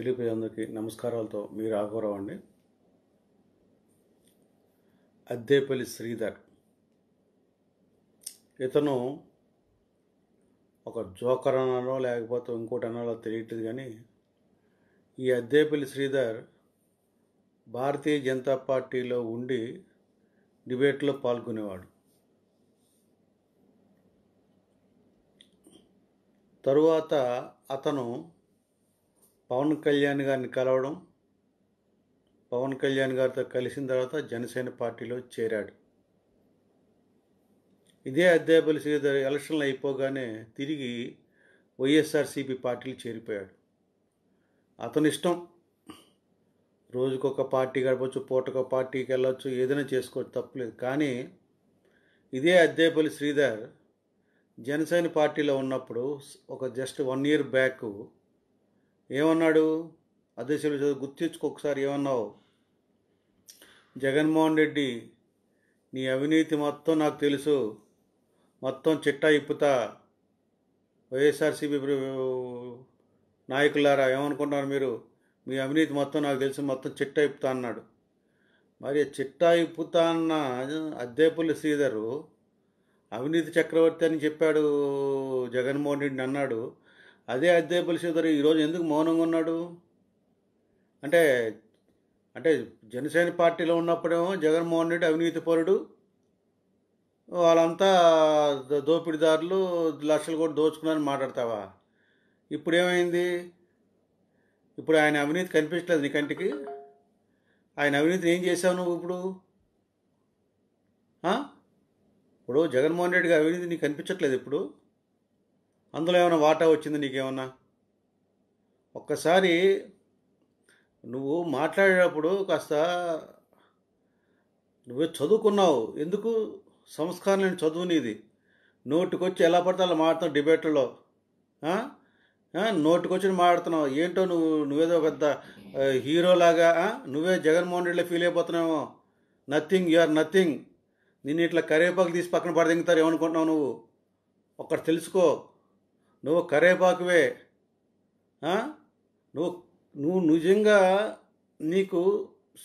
తెలుగు అందరికీ నమస్కారాలతో మీ రాఘవరావు అండి అద్దేపల్లి శ్రీధర్ ఇతను ఒక జోకర్ అనాలో లేకపోతే ఇంకోటి అనాలో తెలియట్లేదు కానీ ఈ అద్దేపల్లి శ్రీధర్ భారతీయ జనతా పార్టీలో ఉండి డిబేట్లో పాల్గొనేవాడు తరువాత అతను పవన్ కళ్యాణ్ గారిని కలవడం పవన్ కళ్యాణ్ గారితో కలిసిన తర్వాత జనసేన పార్టీలో చేరాడు ఇదే అధ్యాపకులు శ్రీధర్ ఎలక్షన్లు అయిపోగానే తిరిగి వైఎస్ఆర్సీపీ పార్టీలు చేరిపోయాడు అతని ఇష్టం రోజుకొక పార్టీ గడపచ్చు పూటకొక పార్టీకి వెళ్ళొచ్చు ఏదైనా చేసుకోవచ్చు తప్పలేదు కానీ ఇదే అద్దేపల్లి శ్రీధర్ జనసేన పార్టీలో ఉన్నప్పుడు ఒక జస్ట్ వన్ ఇయర్ బ్యాక్ ఏమన్నాడు అధ్యక్షులు గుర్తించుకో ఒకసారి ఏమన్నావు జగన్మోహన్ రెడ్డి నీ అవినీతి మొత్తం నాకు తెలుసు మొత్తం చిట్టా ఇప్పుతా వైఎస్ఆర్సీపీ నాయకులారా ఏమనుకుంటున్నారు మీరు మీ అవినీతి మొత్తం నాకు తెలిసి మొత్తం చిట్టా ఇప్పుతా అన్నాడు మరి చిట్టా ఇప్పుతా అన్న అద్దేపల్లి శ్రీధరు అవినీతి చక్రవర్తి అని చెప్పాడు జగన్మోహన్ రెడ్డిని అన్నాడు అదే అదే బలిసేదరు ఈరోజు ఎందుకు మౌనంగా ఉన్నాడు అంటే అంటే జనసేన పార్టీలో ఉన్నప్పుడేమో జగన్మోహన్ రెడ్డి అవినీతి పరుడు వాళ్ళంతా దోపిడీదారులు లక్షలు కూడా దోచుకున్నారని మాట్లాడతావా ఇప్పుడు ఏమైంది ఇప్పుడు ఆయన అవినీతి కనిపించలేదు నీ కంటికి ఆయన అవినీతిని ఏం చేసావు నువ్వు ఇప్పుడు ఇప్పుడు జగన్మోహన్ రెడ్డి అవినీతి నీకు కనిపించట్లేదు ఇప్పుడు అందులో ఏమైనా వాటా వచ్చింది నీకేమన్నా ఒక్కసారి నువ్వు మాట్లాడేటప్పుడు కాస్త నువ్వే చదువుకున్నావు ఎందుకు సంస్కారం లేని చదువు నీది నోటికొచ్చి ఎలా పడితే అలా మాడుతున్నావు డిబేట్లో నోటికొచ్చి మాడుతున్నావు ఏంటో నువ్వు నువ్వేదో పెద్ద హీరోలాగా నువ్వే జగన్మోహన్ రెడ్డిలో ఫీల్ అయిపోతున్నావు నథింగ్ యు ఆర్ నథింగ్ నిన్ను ఇట్లా కరివేపాకు తీసి పక్కన పడదింగుతారు ఏమనుకుంటున్నావు నువ్వు ఒక్కటి తెలుసుకో నువ్వు కరేపాకువే నువ్వు నువ్వు నిజంగా నీకు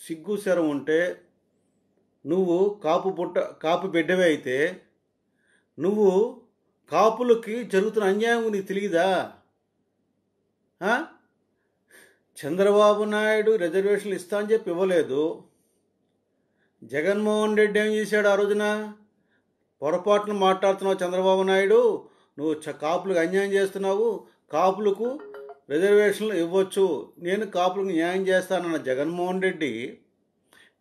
సిగ్గు శరం ఉంటే నువ్వు కాపు పుట్ట కాపు బిడ్డవే అయితే నువ్వు కాపులకి జరుగుతున్న అన్యాయం నీకు తెలియదా చంద్రబాబు నాయుడు రిజర్వేషన్లు ఇస్తా అని చెప్పి ఇవ్వలేదు జగన్మోహన్ రెడ్డి ఏం చేశాడు ఆ రోజున పొరపాటును మాట్లాడుతున్నావు చంద్రబాబు నాయుడు నువ్వు కాపులకు అన్యాయం చేస్తున్నావు కాపులకు రిజర్వేషన్లు ఇవ్వచ్చు నేను కాపులకు న్యాయం చేస్తానన్న జగన్మోహన్ రెడ్డి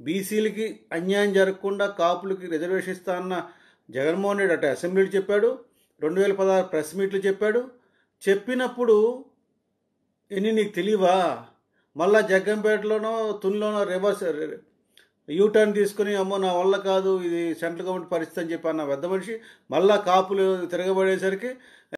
బీసీలకి అన్యాయం జరగకుండా కాపులకి రిజర్వేషన్ ఇస్తానన్న జగన్మోహన్ రెడ్డి అటు అసెంబ్లీలు చెప్పాడు రెండు వేల పదహారు ప్రెస్ మీట్లు చెప్పాడు చెప్పినప్పుడు ఎన్ని నీకు తెలియవా మళ్ళా జగ్గంపేటలోనో తునిలోనో రివర్స్ యూటర్న్ తీసుకుని అమ్మో నా వల్ల కాదు ఇది సెంట్రల్ గవర్నమెంట్ పరిస్థితి అని చెప్పి అన్న పెద్ద మనిషి మళ్ళా కాపులు తిరగబడేసరికి